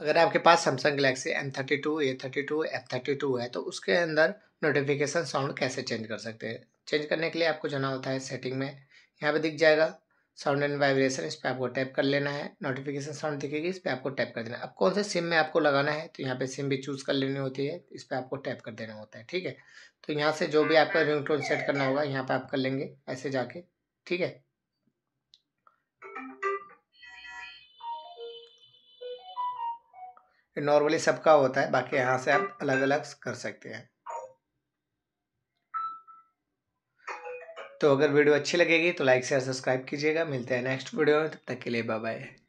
अगर आपके पास Samsung Galaxy M thirty two A thirty two F thirty two है तो उसके अंदर नोटिफिकेशन साउंड कैसे चेंज कर सकते हैं चेंज करने के लिए आपको जाना होता है सेटिंग में यहाँ पे दिख जाएगा साउंड एंड वाइब्रेशन इस पर आपको टैप कर लेना है नोटिफिकेशन साउंड दिखेगी इस पर आपको टैप कर देना है अब कौन से सिम में आपको लगाना है तो यहाँ पे सिम भी चूज़ कर लेनी होती है इस पर आपको टैप कर देना होता है ठीक है तो यहाँ से जो भी आपका रिंग सेट करना होगा यहाँ पर आप कर लेंगे ऐसे जाके ठीक है नॉर्मली सबका होता है बाकी यहाँ से आप अलग अलग कर सकते हैं तो अगर वीडियो अच्छी लगेगी तो लाइक शेयर सब्सक्राइब कीजिएगा मिलते हैं नेक्स्ट वीडियो में तब तक के लिए बाय बाय